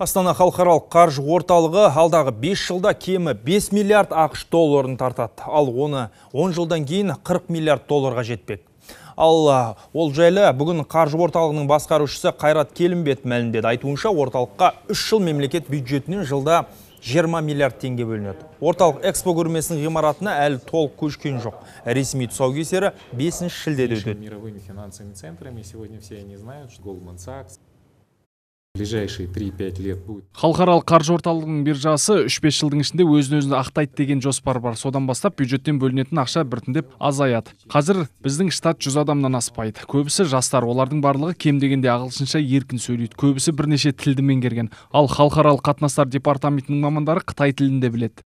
Астана халықаралық қаржы орталығы алдағы 5 жылда кемі 5 миллиард ақш долларын тартады. Ал оны 10 жылдан кейін 40 миллиард долларға жетпек. Ал ол жайлы бүгін қаржы орталығының басқарушысы Қайрат Келімбет мәлімдеді. Айтуынша орталыққа 3 жыл мемлекет бюджетінен жылда 20 миллиард теңге бөлінеді. Орталық экспо көрмесінің ғимаратына әлі тол көшкен жоқ. Ресми тұсаукесері 5 шілдеде өтеді ближайшие три пять лет будет халықаралық қаржы орталығының биржасы үш бес жылдың ішінде өзін өзі ақтайды деген жоспар бар содан бастап бюджеттен бөлінетін ақша біртіндеп азаяды қазір біздің штат жүз адамнан аспайды көбісі жастар олардың барлығы кем дегенде ағылшынша еркін сөйлейді көбісі бірнеше тілді меңгерген ал халықаралық қатынастар департаментінің мамандары қытай тілін де біледі